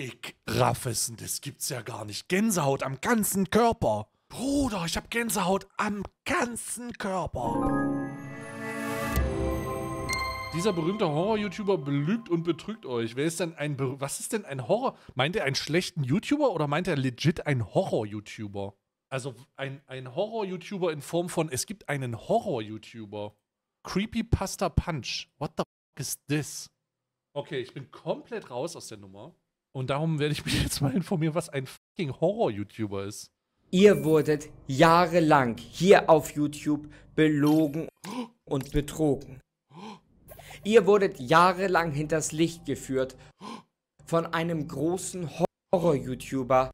Ich raff es, und das gibt's ja gar nicht. Gänsehaut am ganzen Körper. Bruder, ich hab Gänsehaut am ganzen Körper. Dieser berühmte Horror-YouTuber belügt und betrügt euch. Wer ist denn ein. Be Was ist denn ein Horror? Meint er einen schlechten YouTuber oder meint er legit einen Horror-YouTuber? Also ein, ein Horror-YouTuber in Form von. Es gibt einen Horror-YouTuber. Creepypasta Punch. What the fuck is this? Okay, ich bin komplett raus aus der Nummer. Und darum werde ich mich jetzt mal informieren, was ein fucking Horror-YouTuber ist. Ihr wurdet jahrelang hier auf YouTube belogen und betrogen. Ihr wurdet jahrelang hinters Licht geführt von einem großen Horror-YouTuber.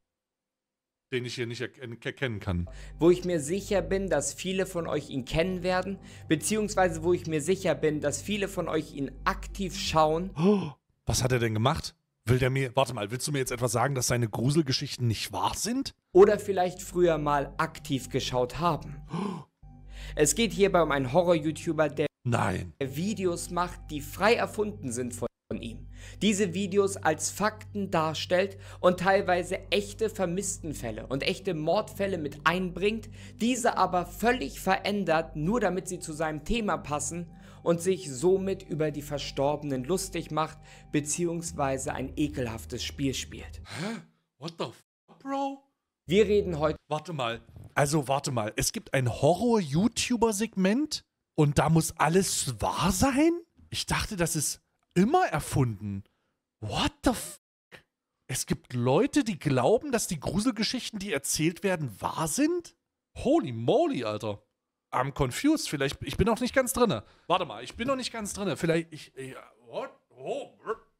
Den ich hier nicht äh, erkennen kann. Wo ich mir sicher bin, dass viele von euch ihn kennen werden, beziehungsweise wo ich mir sicher bin, dass viele von euch ihn aktiv schauen. Was hat er denn gemacht? Will der mir, warte mal, willst du mir jetzt etwas sagen, dass seine Gruselgeschichten nicht wahr sind? Oder vielleicht früher mal aktiv geschaut haben. Es geht hierbei um einen Horror-YouTuber, der Nein. Videos macht, die frei erfunden sind von ihm. Diese Videos als Fakten darstellt und teilweise echte Vermisstenfälle und echte Mordfälle mit einbringt, diese aber völlig verändert, nur damit sie zu seinem Thema passen und sich somit über die Verstorbenen lustig macht bzw. ein ekelhaftes Spiel spielt. Hä? What the f Bro? Wir reden heute. Warte mal. Also warte mal. Es gibt ein Horror-YouTuber-Segment und da muss alles wahr sein? Ich dachte, das ist immer erfunden. What the f? Es gibt Leute, die glauben, dass die Gruselgeschichten, die erzählt werden, wahr sind? Holy moly, Alter. I'm confused. Vielleicht, ich bin noch nicht ganz drin. Warte mal, ich bin noch nicht ganz drin. Vielleicht, ich, ich, what? Oh,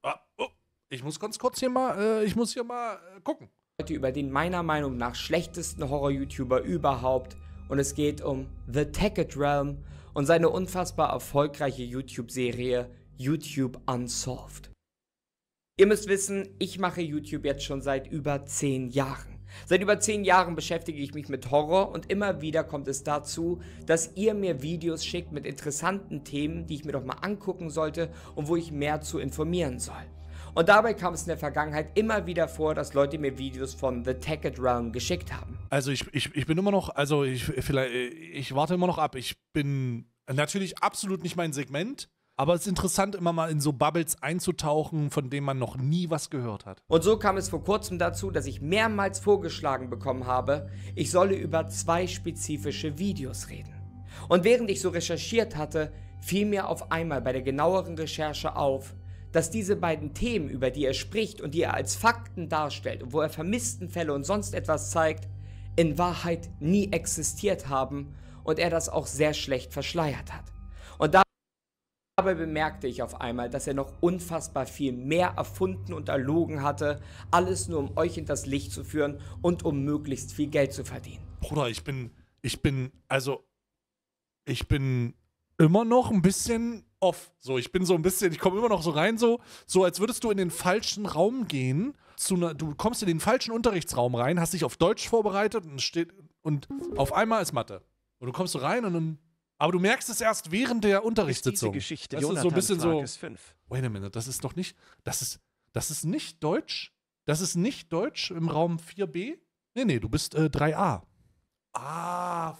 ah, oh. ich muss ganz kurz hier mal, äh, ich muss hier mal äh, gucken. Heute über den meiner Meinung nach schlechtesten Horror-YouTuber überhaupt. Und es geht um The Tacket Realm und seine unfassbar erfolgreiche YouTube-Serie YouTube Unsolved. Ihr müsst wissen, ich mache YouTube jetzt schon seit über 10 Jahren. Seit über 10 Jahren beschäftige ich mich mit Horror und immer wieder kommt es dazu, dass ihr mir Videos schickt mit interessanten Themen, die ich mir doch mal angucken sollte und wo ich mehr zu informieren soll. Und dabei kam es in der Vergangenheit immer wieder vor, dass Leute mir Videos von The Tacket Realm geschickt haben. Also ich, ich, ich bin immer noch, also ich, vielleicht, ich warte immer noch ab. Ich bin natürlich absolut nicht mein Segment. Aber es ist interessant, immer mal in so Bubbles einzutauchen, von denen man noch nie was gehört hat. Und so kam es vor kurzem dazu, dass ich mehrmals vorgeschlagen bekommen habe, ich solle über zwei spezifische Videos reden. Und während ich so recherchiert hatte, fiel mir auf einmal bei der genaueren Recherche auf, dass diese beiden Themen, über die er spricht und die er als Fakten darstellt und wo er vermissten Fälle und sonst etwas zeigt, in Wahrheit nie existiert haben und er das auch sehr schlecht verschleiert hat. Dabei bemerkte ich auf einmal, dass er noch unfassbar viel mehr erfunden und erlogen hatte, alles nur um euch in das Licht zu führen und um möglichst viel Geld zu verdienen. Bruder, ich bin, ich bin, also, ich bin immer noch ein bisschen off. So, ich bin so ein bisschen, ich komme immer noch so rein, so, so als würdest du in den falschen Raum gehen. Ne, du kommst in den falschen Unterrichtsraum rein, hast dich auf Deutsch vorbereitet und steht und auf einmal ist Mathe. Und du kommst so rein und dann aber du merkst es erst während der Unterrichtssitzung. Ist diese Geschichte. Das Jonathan ist so ein bisschen so. Fünf. Wait a minute, das ist doch nicht. Das ist, das ist nicht Deutsch. Das ist nicht Deutsch im Raum 4b. Nee, nee, du bist äh, 3a. Ah,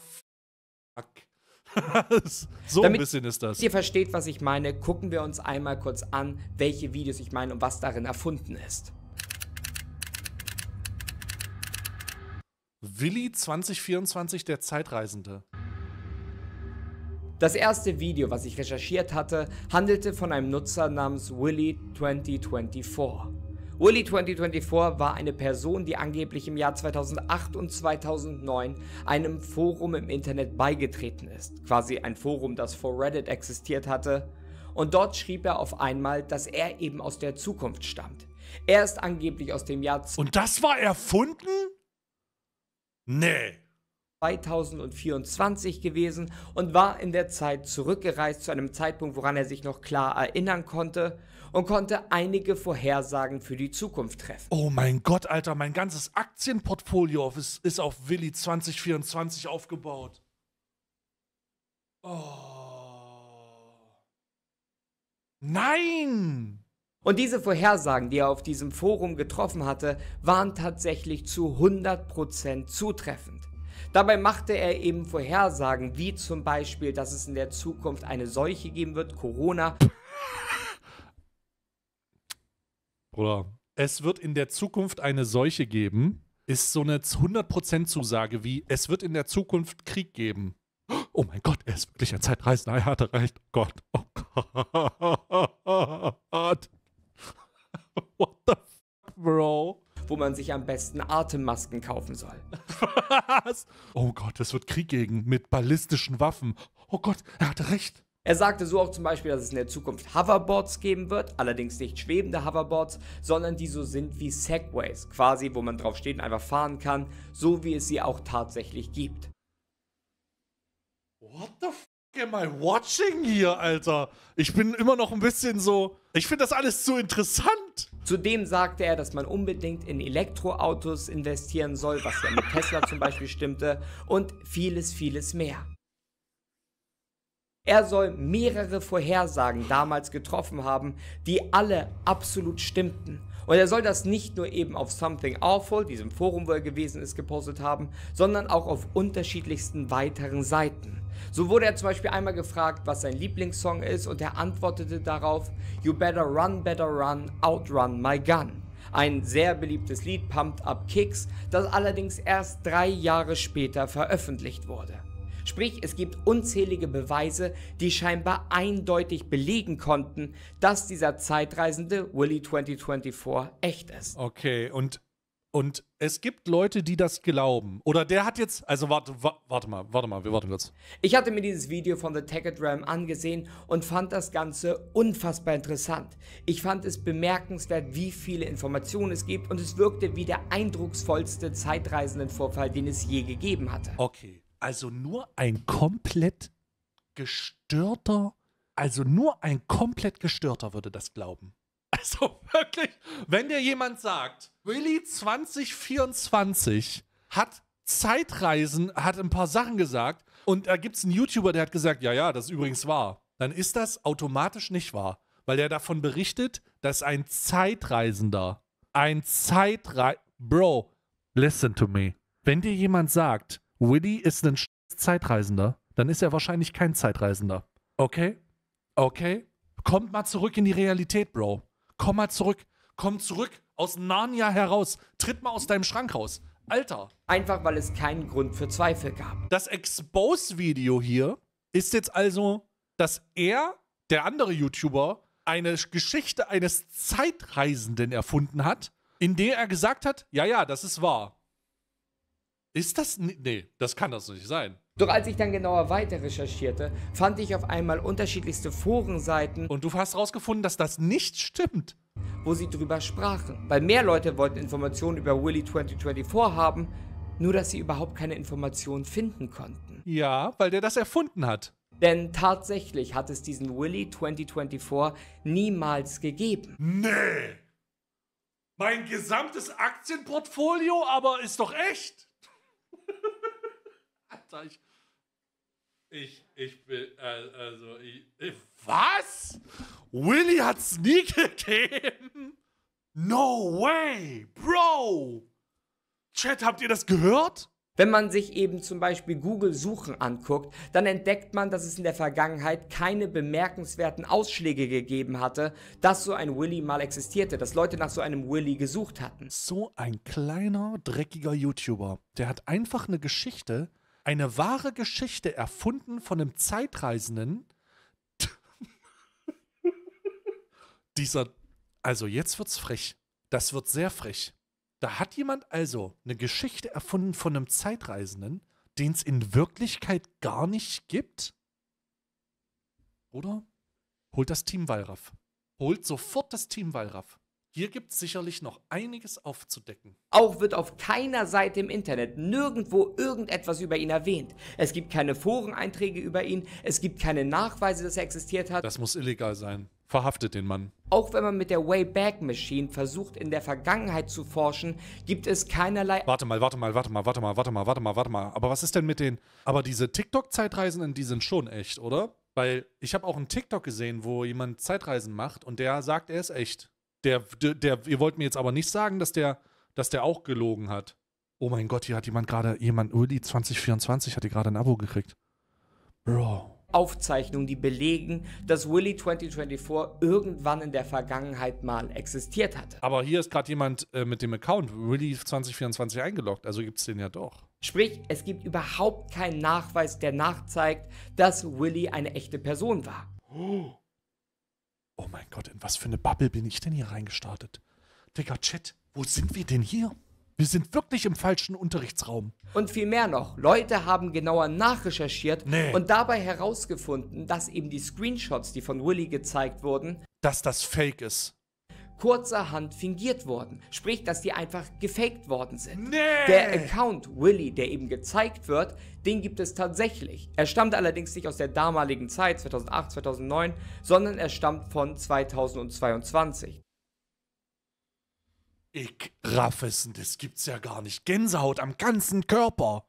fuck. so Damit ein bisschen ist das. Ihr versteht, was ich meine, gucken wir uns einmal kurz an, welche Videos ich meine und was darin erfunden ist. Willi 2024, der Zeitreisende. Das erste Video, was ich recherchiert hatte, handelte von einem Nutzer namens Willy2024. Willy2024 war eine Person, die angeblich im Jahr 2008 und 2009 einem Forum im Internet beigetreten ist, quasi ein Forum, das vor Reddit existiert hatte, und dort schrieb er auf einmal, dass er eben aus der Zukunft stammt. Er ist angeblich aus dem Jahr... Und das war erfunden? Nee. 2024 gewesen und war in der Zeit zurückgereist zu einem Zeitpunkt, woran er sich noch klar erinnern konnte und konnte einige Vorhersagen für die Zukunft treffen. Oh mein Gott, Alter, mein ganzes Aktienportfolio ist, auf Willi 2024 aufgebaut. Oh. Nein! Und diese Vorhersagen, die er auf diesem Forum getroffen hatte, waren tatsächlich zu 100% zutreffend. Dabei machte er eben Vorhersagen, wie zum Beispiel, dass es in der Zukunft eine Seuche geben wird, Corona. Bruder, es wird in der Zukunft eine Seuche geben, ist so eine 100% Zusage wie, es wird in der Zukunft Krieg geben. Oh mein Gott, er ist wirklich ein Zeitreisender, er hatte recht. Oh Gott, oh Gott. What the fuck, Bro? wo man sich am besten Atemmasken kaufen soll. Was? Oh Gott, es wird Krieg gegen mit ballistischen Waffen. Oh Gott, er hatte recht. Er sagte so auch zum Beispiel, dass es in der Zukunft Hoverboards geben wird, allerdings nicht schwebende Hoverboards, sondern die so sind wie Segways, quasi wo man drauf steht und einfach fahren kann, so wie es sie auch tatsächlich gibt. What the f am I watching hier, Alter? Ich bin immer noch ein bisschen so. Ich finde das alles zu interessant Zudem sagte er, dass man unbedingt in Elektroautos investieren soll, was ja mit Tesla zum Beispiel stimmte, und vieles, vieles mehr. Er soll mehrere Vorhersagen damals getroffen haben, die alle absolut stimmten und er soll das nicht nur eben auf Something Awful, diesem Forum, wo er gewesen ist, gepostet haben, sondern auch auf unterschiedlichsten weiteren Seiten. So wurde er zum Beispiel einmal gefragt, was sein Lieblingssong ist und er antwortete darauf, You better run, better run, outrun my gun. Ein sehr beliebtes Lied, Pumped Up Kicks, das allerdings erst drei Jahre später veröffentlicht wurde. Sprich, es gibt unzählige Beweise, die scheinbar eindeutig belegen konnten, dass dieser Zeitreisende Willy 2024 echt ist. Okay, und und es gibt Leute, die das glauben. Oder der hat jetzt. Also warte, warte mal, warte mal, wir warten kurz. Ich hatte mir dieses Video von The Tacket Ram angesehen und fand das Ganze unfassbar interessant. Ich fand es bemerkenswert, wie viele Informationen es gibt und es wirkte wie der eindrucksvollste Zeitreisendenvorfall, den es je gegeben hatte. Okay. Also nur ein komplett gestörter, also nur ein komplett gestörter würde das glauben. Also wirklich, wenn dir jemand sagt, Willy 2024 hat Zeitreisen, hat ein paar Sachen gesagt und da gibt es einen YouTuber, der hat gesagt, ja, ja, das ist übrigens wahr, dann ist das automatisch nicht wahr, weil der davon berichtet, dass ein Zeitreisender, ein Zeitreisender, Bro, listen to me. Wenn dir jemand sagt, Willy ist ein Zeitreisender, dann ist er wahrscheinlich kein Zeitreisender. Okay? Okay? Kommt mal zurück in die Realität, Bro. Komm mal zurück. Komm zurück aus Narnia heraus. Tritt mal aus deinem Schrank raus. Alter. Einfach weil es keinen Grund für Zweifel gab. Das Expose-Video hier ist jetzt also, dass er, der andere YouTuber, eine Geschichte eines Zeitreisenden erfunden hat, in der er gesagt hat, ja, ja, das ist wahr. Ist das... Nee, das kann das nicht sein. Doch als ich dann genauer weiter recherchierte, fand ich auf einmal unterschiedlichste Forenseiten. Und du hast herausgefunden, dass das nicht stimmt. Wo sie drüber sprachen. Weil mehr Leute wollten Informationen über Willy 2024 haben, nur dass sie überhaupt keine Informationen finden konnten. Ja, weil der das erfunden hat. Denn tatsächlich hat es diesen Willy 2024 niemals gegeben. Nee! Mein gesamtes Aktienportfolio aber ist doch echt! Ausgleich. Ich, ich bin, äh, also, ich, ich Was? Willy hat Sneak gegeben? No way, Bro! Chat, habt ihr das gehört? Wenn man sich eben zum Beispiel Google-Suchen anguckt, dann entdeckt man, dass es in der Vergangenheit keine bemerkenswerten Ausschläge gegeben hatte, dass so ein Willy mal existierte, dass Leute nach so einem Willy gesucht hatten. So ein kleiner, dreckiger YouTuber, der hat einfach eine Geschichte, eine wahre Geschichte erfunden von einem Zeitreisenden. Dieser, also jetzt wird's frech. Das wird sehr frech. Da hat jemand also eine Geschichte erfunden von einem Zeitreisenden, den es in Wirklichkeit gar nicht gibt? Oder? Holt das Team Wallraff. Holt sofort das Team Wallraff. Hier gibt es sicherlich noch einiges aufzudecken. Auch wird auf keiner Seite im Internet nirgendwo irgendetwas über ihn erwähnt. Es gibt keine Foreneinträge über ihn, es gibt keine Nachweise, dass er existiert hat. Das muss illegal sein. Verhaftet den Mann. Auch wenn man mit der Wayback Machine versucht, in der Vergangenheit zu forschen, gibt es keinerlei. Warte mal, warte mal, warte mal, warte mal, warte mal, warte mal, warte mal. Aber was ist denn mit den. Aber diese TikTok-Zeitreisenden, die sind schon echt, oder? Weil ich habe auch einen TikTok gesehen, wo jemand Zeitreisen macht und der sagt, er ist echt. Der, der, der, ihr wollt mir jetzt aber nicht sagen, dass der, dass der auch gelogen hat. Oh mein Gott, hier hat jemand gerade, jemand, Uli 2024 hat hier gerade ein Abo gekriegt. Bro. Aufzeichnungen, die belegen, dass Willy 2024 irgendwann in der Vergangenheit mal existiert hatte. Aber hier ist gerade jemand äh, mit dem Account Willy 2024 eingeloggt, also gibt es den ja doch. Sprich, es gibt überhaupt keinen Nachweis, der nachzeigt, dass Willy eine echte Person war. Oh. Oh mein Gott, in was für eine Bubble bin ich denn hier reingestartet? Digga, Chat, wo sind wir denn hier? Wir sind wirklich im falschen Unterrichtsraum. Und viel mehr noch, Leute haben genauer nachrecherchiert nee. und dabei herausgefunden, dass eben die Screenshots, die von Willy gezeigt wurden, dass das Fake ist kurzerhand fingiert worden. Sprich, dass die einfach gefaked worden sind. Nee. Der Account Willy, der eben gezeigt wird, den gibt es tatsächlich. Er stammt allerdings nicht aus der damaligen Zeit, 2008, 2009, sondern er stammt von 2022. Ich raff es, das gibt's ja gar nicht. Gänsehaut am ganzen Körper.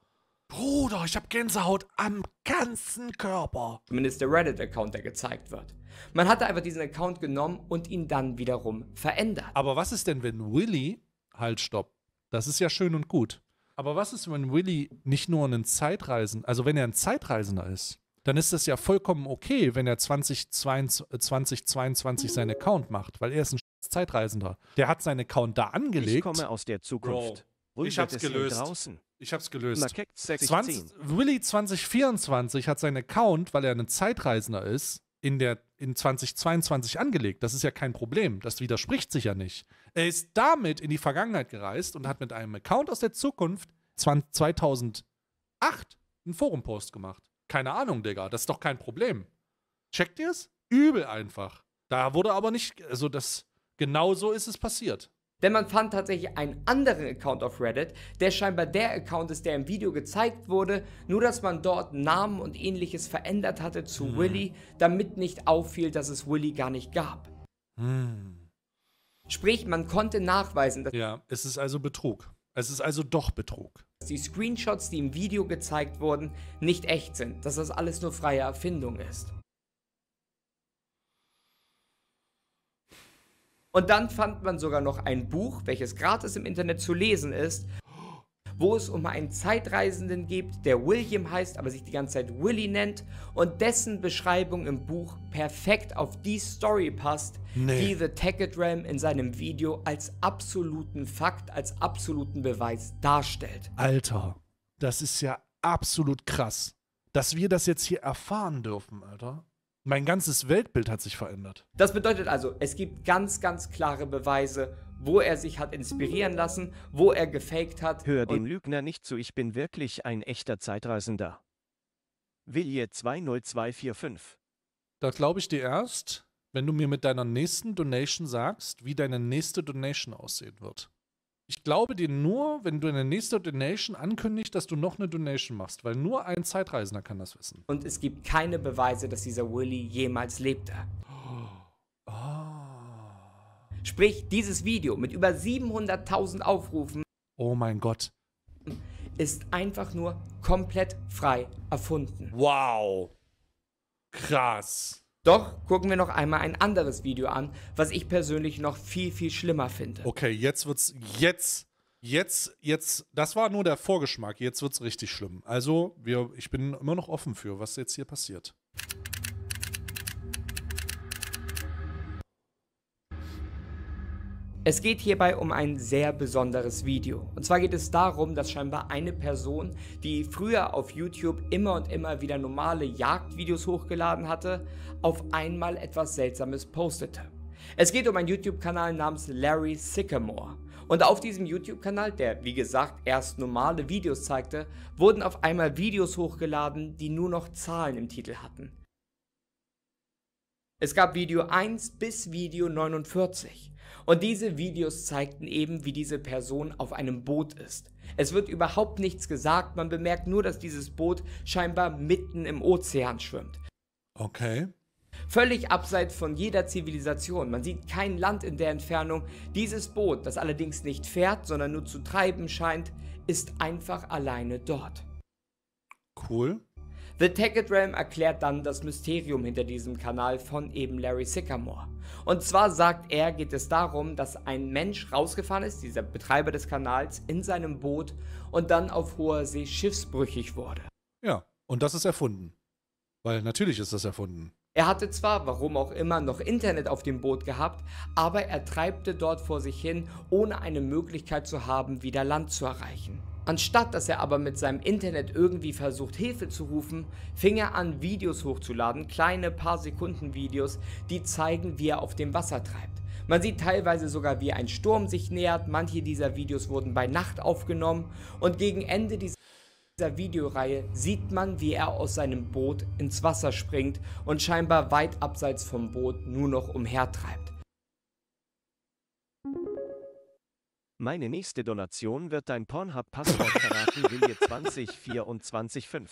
Bruder, ich hab Gänsehaut am ganzen Körper. Zumindest der Reddit-Account, der gezeigt wird. Man hatte einfach diesen Account genommen und ihn dann wiederum verändert. Aber was ist denn, wenn Willy, halt, stopp, das ist ja schön und gut. Aber was ist, wenn Willy nicht nur einen Zeitreisen, also wenn er ein Zeitreisender ist, dann ist das ja vollkommen okay, wenn er 2022, 2022 äh, seinen Account macht, weil er ist ein Zeitreisender. Der hat seinen Account da angelegt. Ich komme aus der Zukunft. Bro, ich hab's gelöst. Draußen. Ich hab's gelöst. 20, Willy 2024 hat seinen Account, weil er ein Zeitreisender ist, in der in 2022 angelegt. Das ist ja kein Problem. Das widerspricht sich ja nicht. Er ist damit in die Vergangenheit gereist und hat mit einem Account aus der Zukunft 2008 einen Forum-Post gemacht. Keine Ahnung, Digga. Das ist doch kein Problem. Checkt ihr es? Übel einfach. Da wurde aber nicht, also das, genau so ist es passiert. Denn man fand tatsächlich einen anderen Account auf Reddit, der scheinbar der Account ist, der im Video gezeigt wurde, nur dass man dort Namen und ähnliches verändert hatte zu hm. Willy, damit nicht auffiel, dass es Willy gar nicht gab. Hm. Sprich, man konnte nachweisen, dass. Ja, es ist also Betrug. Es ist also doch Betrug. Dass die Screenshots, die im Video gezeigt wurden, nicht echt sind, dass das alles nur freie Erfindung ist. Und dann fand man sogar noch ein Buch, welches gratis im Internet zu lesen ist, wo es um einen Zeitreisenden geht, der William heißt, aber sich die ganze Zeit Willy nennt und dessen Beschreibung im Buch perfekt auf die Story passt, nee. die The Tacket Ram in seinem Video als absoluten Fakt, als absoluten Beweis darstellt. Alter, das ist ja absolut krass, dass wir das jetzt hier erfahren dürfen, Alter. Mein ganzes Weltbild hat sich verändert. Das bedeutet also, es gibt ganz, ganz klare Beweise, wo er sich hat inspirieren lassen, wo er gefaked hat. Hör dem Lügner nicht zu, ich bin wirklich ein echter Zeitreisender. Wilje 20245. Da glaube ich dir erst, wenn du mir mit deiner nächsten Donation sagst, wie deine nächste Donation aussehen wird ich glaube dir nur, wenn du eine nächste Donation ankündigst, dass du noch eine Donation machst, weil nur ein Zeitreisender kann das wissen. Und es gibt keine Beweise, dass dieser Willy jemals lebte. Oh. Oh. Sprich, dieses Video mit über 700.000 Aufrufen. Oh mein Gott. Ist einfach nur komplett frei erfunden. Wow. Krass. Doch gucken wir noch einmal ein anderes Video an, was ich persönlich noch viel, viel schlimmer finde. Okay, jetzt wird's. Jetzt, jetzt, jetzt. Das war nur der Vorgeschmack. Jetzt wird's richtig schlimm. Also, wir, ich bin immer noch offen für, was jetzt hier passiert. Es geht hierbei um ein sehr besonderes Video. Und zwar geht es darum, dass scheinbar eine Person, die früher auf YouTube immer und immer wieder normale Jagdvideos hochgeladen hatte, auf einmal etwas Seltsames postete. Es geht um einen YouTube-Kanal namens Larry Sycamore. Und auf diesem YouTube-Kanal, der wie gesagt erst normale Videos zeigte, wurden auf einmal Videos hochgeladen, die nur noch Zahlen im Titel hatten. Es gab Video 1 bis Video 49. Und diese Videos zeigten eben, wie diese Person auf einem Boot ist. Es wird überhaupt nichts gesagt, man bemerkt nur, dass dieses Boot scheinbar mitten im Ozean schwimmt. Okay. Völlig abseits von jeder Zivilisation. Man sieht kein Land in der Entfernung. Dieses Boot, das allerdings nicht fährt, sondern nur zu treiben scheint, ist einfach alleine dort. Cool. The Tacket Realm erklärt dann das Mysterium hinter diesem Kanal von eben Larry Sycamore. Und zwar sagt er, geht es darum, dass ein Mensch rausgefahren ist, dieser Betreiber des Kanals, in seinem Boot und dann auf hoher See schiffsbrüchig wurde. Ja, und das ist erfunden. Weil natürlich ist das erfunden. Er hatte zwar, warum auch immer, noch Internet auf dem Boot gehabt, aber er treibte dort vor sich hin, ohne eine Möglichkeit zu haben, wieder Land zu erreichen. Anstatt dass er aber mit seinem Internet irgendwie versucht, Hilfe zu rufen, fing er an, Videos hochzuladen, kleine paar Sekunden Videos, die zeigen, wie er auf dem Wasser treibt. Man sieht teilweise sogar, wie ein Sturm sich nähert, manche dieser Videos wurden bei Nacht aufgenommen und gegen Ende dieser Videoreihe sieht man, wie er aus seinem Boot ins Wasser springt und scheinbar weit abseits vom Boot nur noch umhertreibt. Meine nächste Donation wird dein Pornhub-Passwort verraten, Wilje 20245.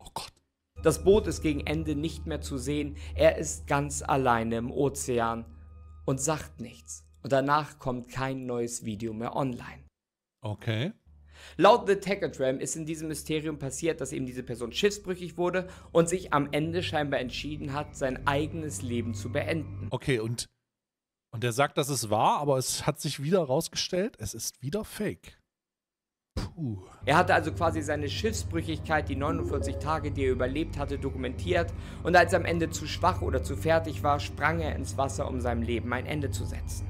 Oh Gott. Das Boot ist gegen Ende nicht mehr zu sehen. Er ist ganz alleine im Ozean und sagt nichts. Und danach kommt kein neues Video mehr online. Okay. Laut The Techagram ist in diesem Mysterium passiert, dass eben diese Person schiffsbrüchig wurde und sich am Ende scheinbar entschieden hat, sein eigenes Leben zu beenden. Okay, und und der sagt, dass es wahr, aber es hat sich wieder rausgestellt, es ist wieder Fake. Puh. Er hatte also quasi seine Schiffsbrüchigkeit, die 49 Tage, die er überlebt hatte, dokumentiert und als er am Ende zu schwach oder zu fertig war, sprang er ins Wasser, um seinem Leben ein Ende zu setzen.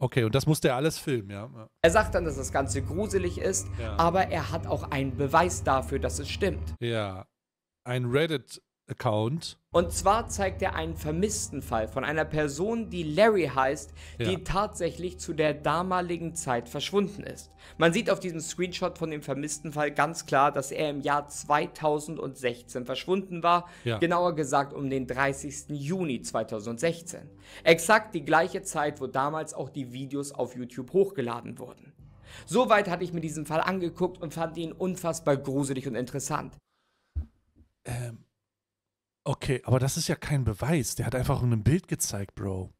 okay, und das musste er alles filmen, ja. Er sagt dann, dass das Ganze gruselig ist, ja. aber er hat auch einen Beweis dafür, dass es stimmt. Ja, ein Reddit Account. Und zwar zeigt er einen vermissten Fall von einer Person, die Larry heißt, die ja. tatsächlich zu der damaligen Zeit verschwunden ist. Man sieht auf diesem Screenshot von dem vermissten Fall ganz klar, dass er im Jahr 2016 verschwunden war, ja. genauer gesagt um den 30. Juni 2016. Exakt die gleiche Zeit, wo damals auch die Videos auf YouTube hochgeladen wurden. Soweit hatte ich mir diesen Fall angeguckt und fand ihn unfassbar gruselig und interessant. Ähm, Okay, aber das ist ja kein Beweis. Der hat einfach ein Bild gezeigt, Bro.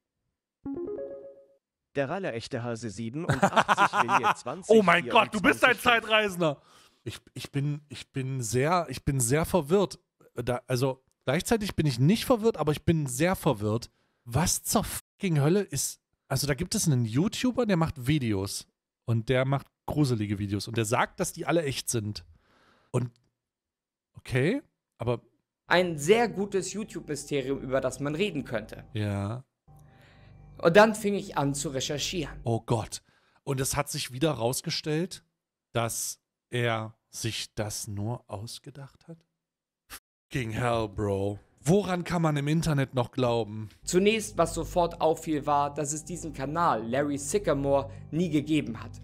Der Ralle echte Hase 87 will 20. Oh mein Gott, du bist ein Zeitreisender. Ich, ich, bin, ich, bin sehr, ich bin sehr verwirrt. Da, also gleichzeitig bin ich nicht verwirrt, aber ich bin sehr verwirrt. Was zur fucking Hölle ist. Also da gibt es einen YouTuber, der macht Videos. Und der macht gruselige Videos. Und der sagt, dass die alle echt sind. Und okay, aber ein sehr gutes YouTube-Mysterium, über das man reden könnte. Ja. Und dann fing ich an zu recherchieren. Oh Gott. Und es hat sich wieder rausgestellt, dass er sich das nur ausgedacht hat? Fucking hell, Bro. Woran kann man im Internet noch glauben? Zunächst, was sofort auffiel, war, dass es diesen Kanal Larry Sycamore nie gegeben hat.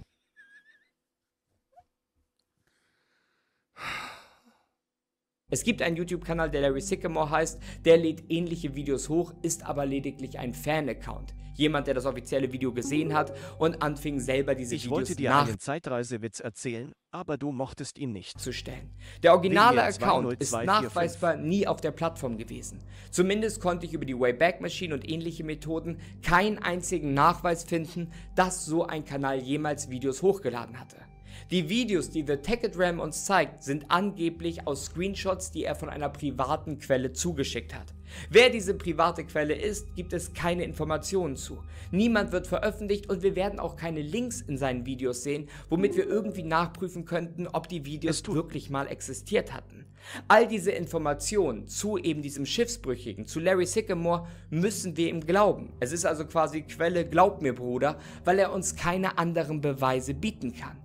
Es gibt einen YouTube-Kanal, der Larry Sycamore heißt, der lädt ähnliche Videos hoch, ist aber lediglich ein Fan-Account. Jemand, der das offizielle Video gesehen hat und anfing selber diese ich Videos Ich wollte dir einen Zeitreisewitz erzählen, aber du mochtest ihn nicht. Zu stellen. Der originale Account ist nachweisbar nie auf der Plattform gewesen. Zumindest konnte ich über die Wayback Machine und ähnliche Methoden keinen einzigen Nachweis finden, dass so ein Kanal jemals Videos hochgeladen hatte. Die Videos, die The Ticket Ram uns zeigt, sind angeblich aus Screenshots, die er von einer privaten Quelle zugeschickt hat. Wer diese private Quelle ist, gibt es keine Informationen zu. Niemand wird veröffentlicht und wir werden auch keine Links in seinen Videos sehen, womit wir irgendwie nachprüfen könnten, ob die Videos wirklich mal existiert hatten. All diese Informationen zu eben diesem Schiffsbrüchigen, zu Larry Sycamore, müssen wir ihm glauben. Es ist also quasi Quelle, glaub mir Bruder, weil er uns keine anderen Beweise bieten kann.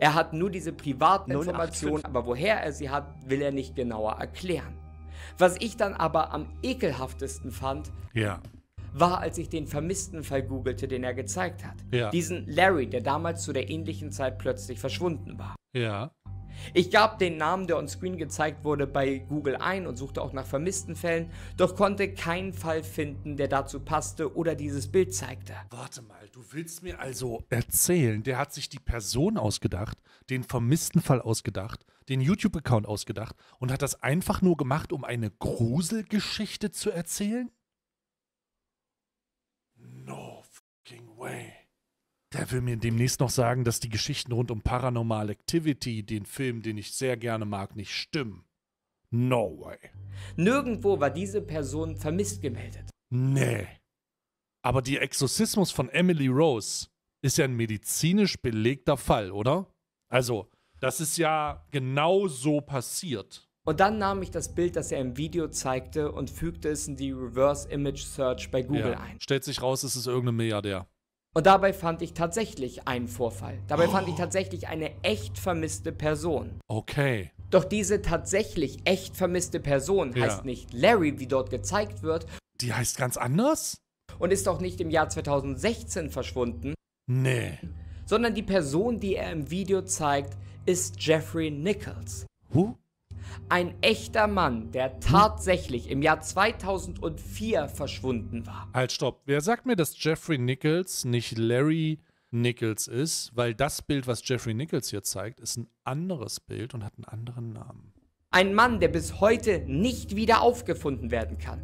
Er hat nur diese privaten Informationen, aber woher er sie hat, will er nicht genauer erklären. Was ich dann aber am ekelhaftesten fand, ja. war, als ich den vermissten Fall googelte, den er gezeigt hat. Ja. Diesen Larry, der damals zu der ähnlichen Zeit plötzlich verschwunden war. Ja. Ich gab den Namen, der on Screen gezeigt wurde, bei Google ein und suchte auch nach vermissten Fällen, doch konnte keinen Fall finden, der dazu passte oder dieses Bild zeigte. Warte mal, du willst mir also erzählen, der hat sich die Person ausgedacht, den vermissten Fall ausgedacht, den YouTube-Account ausgedacht und hat das einfach nur gemacht, um eine Gruselgeschichte zu erzählen? No fucking way. Der will mir demnächst noch sagen, dass die Geschichten rund um Paranormal Activity, den Film, den ich sehr gerne mag, nicht stimmen. No way. Nirgendwo war diese Person vermisst gemeldet. Nee. Aber die Exorzismus von Emily Rose ist ja ein medizinisch belegter Fall, oder? Also, das ist ja genau so passiert. Und dann nahm ich das Bild, das er im Video zeigte, und fügte es in die Reverse Image Search bei Google ja. ein. Stellt sich raus, es ist irgendein Milliardär. Und dabei fand ich tatsächlich einen Vorfall. Dabei oh. fand ich oh. tatsächlich eine echt vermisste Person. Okay. Doch diese tatsächlich echt vermisste Person ja. heißt nicht Larry, wie dort gezeigt wird. Die heißt ganz anders? Und ist auch nicht im Jahr 2016 verschwunden. Nee. Sondern die Person, die er im Video zeigt, ist Jeffrey Nichols. Huh? Ein echter Mann, der tatsächlich im Jahr 2004 verschwunden war. Halt, stopp. Wer sagt mir, dass Jeffrey Nichols nicht Larry Nichols ist? Weil das Bild, was Jeffrey Nichols hier zeigt, ist ein anderes Bild und hat einen anderen Namen. Ein Mann, der bis heute nicht wieder aufgefunden werden kann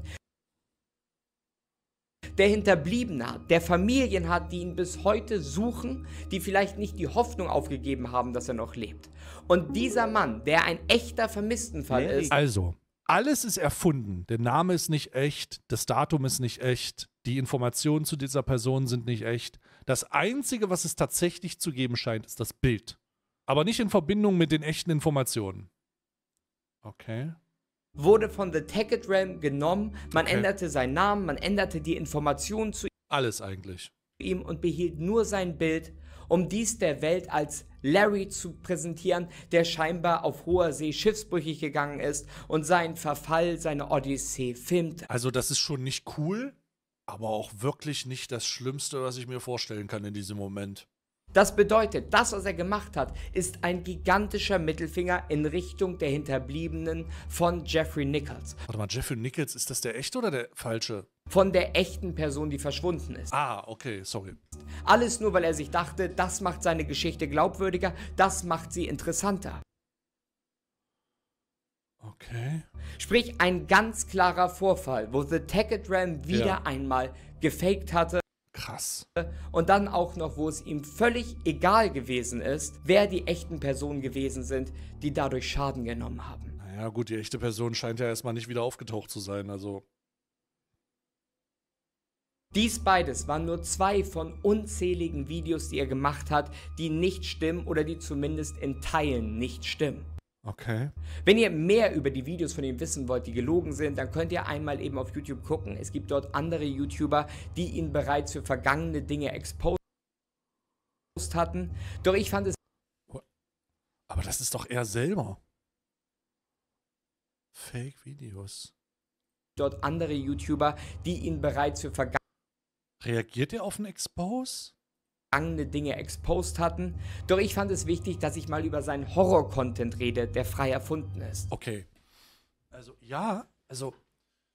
der Hinterbliebene hat, der Familien hat, die ihn bis heute suchen, die vielleicht nicht die Hoffnung aufgegeben haben, dass er noch lebt. Und dieser Mann, der ein echter Vermisstenfall nee. ist. Also, alles ist erfunden. Der Name ist nicht echt, das Datum ist nicht echt, die Informationen zu dieser Person sind nicht echt. Das Einzige, was es tatsächlich zu geben scheint, ist das Bild. Aber nicht in Verbindung mit den echten Informationen. Okay wurde von The Tacket Realm genommen. Man okay. änderte seinen Namen, man änderte die Informationen zu ihm. Alles eigentlich. Ihm und behielt nur sein Bild um dies der Welt als Larry zu präsentieren, der scheinbar auf hoher See schiffsbrüchig gegangen ist und seinen Verfall, seine Odyssee filmt. Also das ist schon nicht cool, aber auch wirklich nicht das Schlimmste, was ich mir vorstellen kann in diesem Moment. Das bedeutet, das, was er gemacht hat, ist ein gigantischer Mittelfinger in Richtung der Hinterbliebenen von Jeffrey Nichols. Warte mal, Jeffrey Nichols, ist das der echte oder der falsche? von der echten Person, die verschwunden ist. Ah, okay, sorry. Alles nur, weil er sich dachte, das macht seine Geschichte glaubwürdiger, das macht sie interessanter. Okay. Sprich, ein ganz klarer Vorfall, wo The Tacket Ram wieder ja. einmal gefaked hatte. Krass. Und dann auch noch, wo es ihm völlig egal gewesen ist, wer die echten Personen gewesen sind, die dadurch Schaden genommen haben. Naja, gut, die echte Person scheint ja erstmal nicht wieder aufgetaucht zu sein, also. Dies beides waren nur zwei von unzähligen Videos, die er gemacht hat, die nicht stimmen oder die zumindest in Teilen nicht stimmen. Okay. Wenn ihr mehr über die Videos von ihm wissen wollt, die gelogen sind, dann könnt ihr einmal eben auf YouTube gucken. Es gibt dort andere YouTuber, die ihn bereits für vergangene Dinge exposed hatten. Doch ich fand es. Aber das ist doch er selber. Fake-Videos. Dort andere YouTuber, die ihn bereits für vergangene Reagiert ihr auf einen Expose? Angene Dinge exposed hatten. Doch ich fand es wichtig, dass ich mal über seinen Horror-Content rede, der frei erfunden ist. Okay. Also ja, also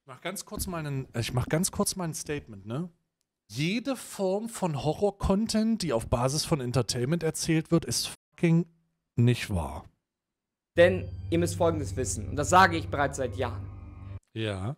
ich mach ganz kurz mal einen, ich mach ganz kurz mal ein Statement, ne? Jede Form von Horror-Content, die auf Basis von Entertainment erzählt wird, ist fucking nicht wahr. Denn ihr müsst Folgendes wissen, und das sage ich bereits seit Jahren. Ja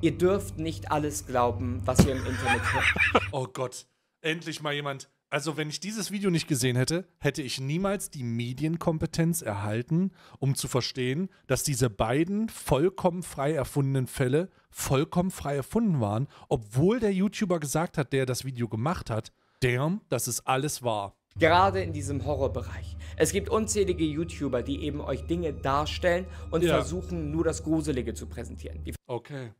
ihr dürft nicht alles glauben, was ihr im Internet hört. Oh Gott, endlich mal jemand. Also, wenn ich dieses Video nicht gesehen hätte, hätte ich niemals die Medienkompetenz erhalten, um zu verstehen, dass diese beiden vollkommen frei erfundenen Fälle vollkommen frei erfunden waren, obwohl der YouTuber gesagt hat, der das Video gemacht hat, damn, das ist alles wahr. Gerade in diesem Horrorbereich. Es gibt unzählige YouTuber, die eben euch Dinge darstellen und ja. versuchen, nur das Gruselige zu präsentieren. Die okay.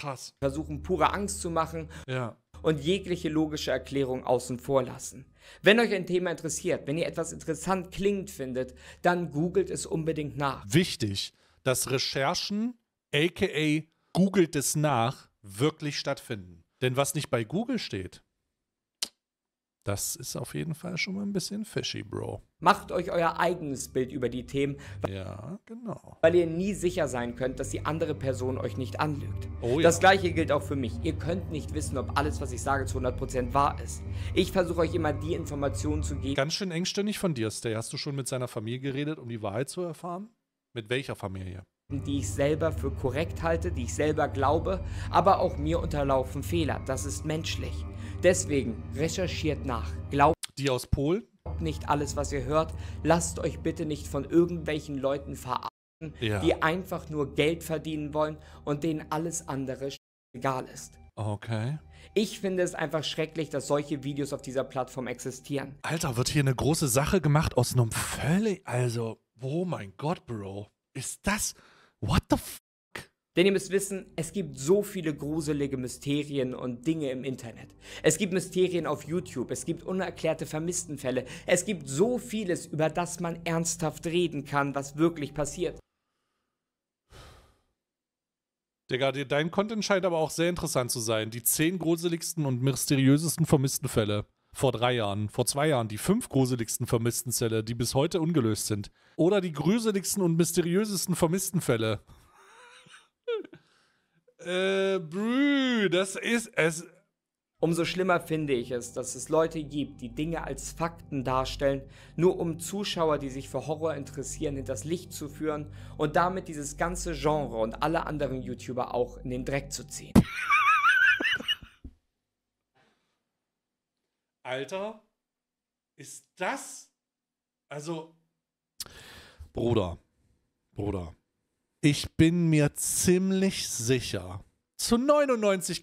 Krass. Versuchen, pure Angst zu machen. Ja. Und jegliche logische Erklärung außen vor lassen. Wenn euch ein Thema interessiert, wenn ihr etwas interessant klingend findet, dann googelt es unbedingt nach. Wichtig, dass Recherchen, aka googelt es nach, wirklich stattfinden. Denn was nicht bei Google steht, das ist auf jeden Fall schon mal ein bisschen fishy, Bro. Macht euch euer eigenes Bild über die Themen. Ja, genau. Weil ihr nie sicher sein könnt, dass die andere Person euch nicht anlügt. Oh, ja. Das gleiche gilt auch für mich. Ihr könnt nicht wissen, ob alles, was ich sage, zu 100% wahr ist. Ich versuche euch immer die Informationen zu geben. Ganz schön engständig von dir, Stay. Hast du schon mit seiner Familie geredet, um die Wahrheit zu erfahren? Mit welcher Familie? die ich selber für korrekt halte, die ich selber glaube, aber auch mir unterlaufen Fehler. Das ist menschlich. Deswegen recherchiert nach. Glaubt die aus Polen nicht alles, was ihr hört. Lasst euch bitte nicht von irgendwelchen Leuten verarschen, ja. die einfach nur Geld verdienen wollen und denen alles andere egal ist. Okay. Ich finde es einfach schrecklich, dass solche Videos auf dieser Plattform existieren. Alter, wird hier eine große Sache gemacht aus einem völlig, also, oh mein Gott, Bro. Ist das, what the f denn ihr müsst wissen, es gibt so viele gruselige Mysterien und Dinge im Internet. Es gibt Mysterien auf YouTube, es gibt unerklärte Vermisstenfälle, es gibt so vieles, über das man ernsthaft reden kann, was wirklich passiert. Digga, dein Content scheint aber auch sehr interessant zu sein. Die zehn gruseligsten und mysteriösesten Vermisstenfälle vor drei Jahren, vor zwei Jahren die fünf gruseligsten Vermisstenfälle, die bis heute ungelöst sind. Oder die gruseligsten und mysteriösesten Vermisstenfälle. Äh, brü, das ist es. Umso schlimmer finde ich es, dass es Leute gibt, die Dinge als Fakten darstellen, nur um Zuschauer, die sich für Horror interessieren, in das Licht zu führen und damit dieses ganze Genre und alle anderen YouTuber auch in den Dreck zu ziehen. Alter, ist das? Also. Bruder, Bruder, ich bin mir ziemlich sicher, zu 99,99%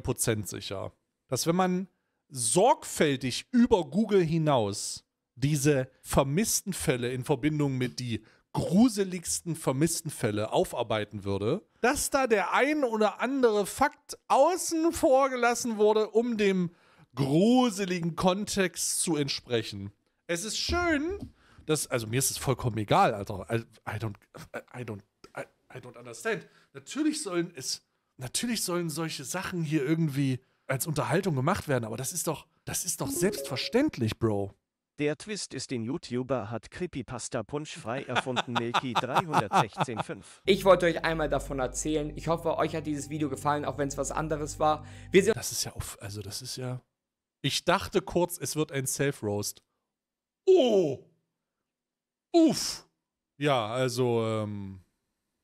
,99 sicher, dass wenn man sorgfältig über Google hinaus diese vermissten Fälle in Verbindung mit die gruseligsten vermissten Fälle aufarbeiten würde, dass da der ein oder andere Fakt außen vor gelassen wurde, um dem gruseligen Kontext zu entsprechen. Es ist schön, das, also mir ist es vollkommen egal, Alter. I, don't, I don't, I don't understand. Natürlich sollen es, natürlich sollen solche Sachen hier irgendwie als Unterhaltung gemacht werden, aber das ist doch, das ist doch selbstverständlich, Bro. Der Twist ist den YouTuber hat Creepypasta Punch frei erfunden Milky 316.5. Ich wollte euch einmal davon erzählen. Ich hoffe, euch hat dieses Video gefallen, auch wenn es was anderes war. Wir sind das ist ja auf, also das ist ja. Ich dachte kurz, es wird ein Self-Roast. Oh! Uff. Ja, also ähm,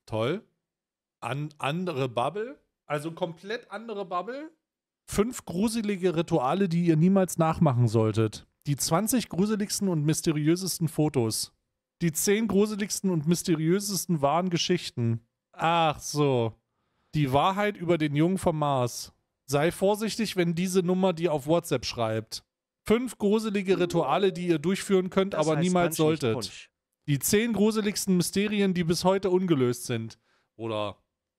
toll. An, andere Bubble. Also komplett andere Bubble. Fünf gruselige Rituale, die ihr niemals nachmachen solltet. Die 20 gruseligsten und mysteriösesten Fotos. Die 10 gruseligsten und mysteriösesten wahren Geschichten. Ach so. Die Wahrheit über den Jungen vom Mars. Sei vorsichtig, wenn diese Nummer dir auf WhatsApp schreibt. Fünf gruselige Rituale, die ihr durchführen könnt, das aber niemals solltet. Wunsch. Die zehn gruseligsten Mysterien, die bis heute ungelöst sind. Oder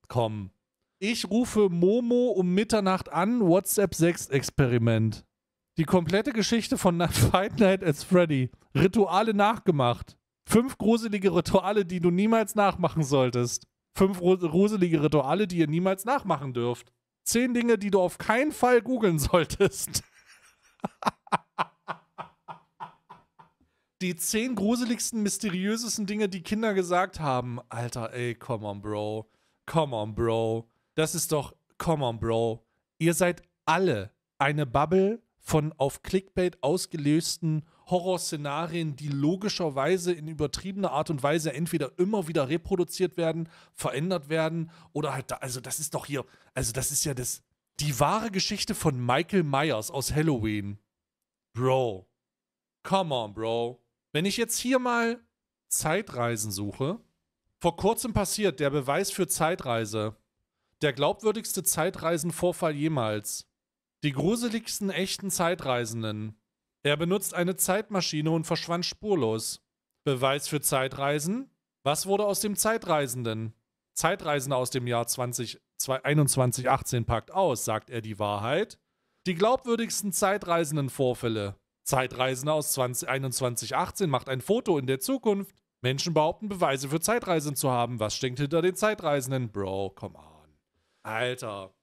kommen. Ich rufe Momo um Mitternacht an, WhatsApp 6 Experiment. Die komplette Geschichte von Fight Night as Freddy. Rituale nachgemacht. Fünf gruselige Rituale, die du niemals nachmachen solltest. Fünf gruselige Rituale, die ihr niemals nachmachen dürft. Zehn Dinge, die du auf keinen Fall googeln solltest. die zehn gruseligsten, mysteriösesten Dinge, die Kinder gesagt haben. Alter, ey, come on, Bro. Come on, Bro. Das ist doch, come on, Bro. Ihr seid alle eine Bubble von auf Clickbait ausgelösten Horrorszenarien, die logischerweise in übertriebener Art und Weise entweder immer wieder reproduziert werden, verändert werden oder halt da, also das ist doch hier, also das ist ja das, die wahre Geschichte von Michael Myers aus Halloween. Bro. Come on, Bro. Wenn ich jetzt hier mal Zeitreisen suche, vor kurzem passiert der Beweis für Zeitreise. Der glaubwürdigste Zeitreisenvorfall jemals. Die gruseligsten echten Zeitreisenden. Er benutzt eine Zeitmaschine und verschwand spurlos. Beweis für Zeitreisen? Was wurde aus dem Zeitreisenden? Zeitreisende aus dem Jahr 2021 18 packt aus, sagt er die Wahrheit. Die glaubwürdigsten Zeitreisenden-Vorfälle. Zeitreisender aus 2021-18 macht ein Foto in der Zukunft. Menschen behaupten, Beweise für Zeitreisen zu haben. Was stinkt hinter den Zeitreisenden? Bro, come on. Alter,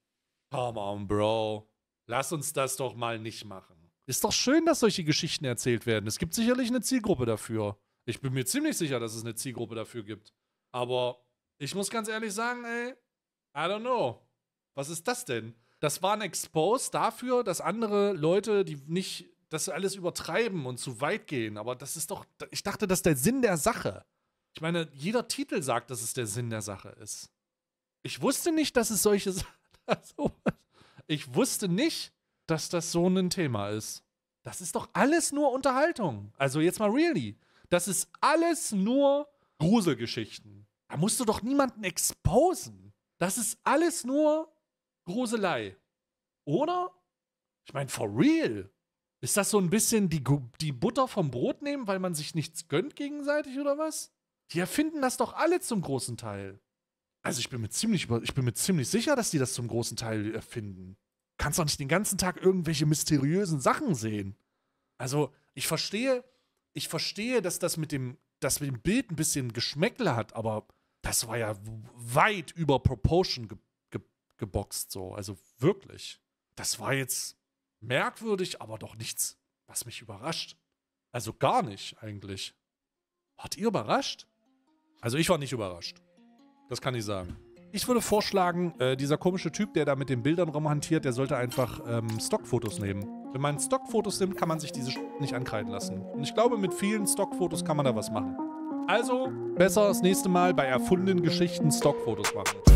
come on, Bro. Lass uns das doch mal nicht machen. Ist doch schön, dass solche Geschichten erzählt werden. Es gibt sicherlich eine Zielgruppe dafür. Ich bin mir ziemlich sicher, dass es eine Zielgruppe dafür gibt. Aber ich muss ganz ehrlich sagen, ey, I don't know. Was ist das denn? Das war ein Expose dafür, dass andere Leute, die nicht dass sie alles übertreiben und zu weit gehen, aber das ist doch, ich dachte, das ist der Sinn der Sache. Ich meine, jeder Titel sagt, dass es der Sinn der Sache ist. Ich wusste nicht, dass es solche also, ich wusste nicht, dass das so ein Thema ist. Das ist doch alles nur Unterhaltung. Also jetzt mal really. Das ist alles nur Gruselgeschichten. Da musst du doch niemanden exposen. Das ist alles nur Gruselei. Oder? Ich meine, for real. Ist das so ein bisschen die, die Butter vom Brot nehmen, weil man sich nichts gönnt gegenseitig oder was? Die erfinden das doch alle zum großen Teil. Also ich bin mir ziemlich, ich bin mir ziemlich sicher, dass die das zum großen Teil erfinden. Kannst doch nicht den ganzen Tag irgendwelche mysteriösen Sachen sehen. Also ich verstehe, ich verstehe, dass das mit dem, das mit dem Bild ein bisschen Geschmäckle hat, aber das war ja weit über Proportion ge ge geboxt so. Also wirklich. Das war jetzt, Merkwürdig, aber doch nichts, was mich überrascht. Also gar nicht eigentlich. Hat ihr überrascht? Also ich war nicht überrascht. Das kann ich sagen. Ich würde vorschlagen, äh, dieser komische Typ, der da mit den Bildern rumhantiert, der sollte einfach ähm, Stockfotos nehmen. Wenn man Stockfotos nimmt, kann man sich diese Sch nicht ankreiden lassen. Und ich glaube, mit vielen Stockfotos kann man da was machen. Also besser das nächste Mal bei erfundenen Geschichten Stockfotos machen.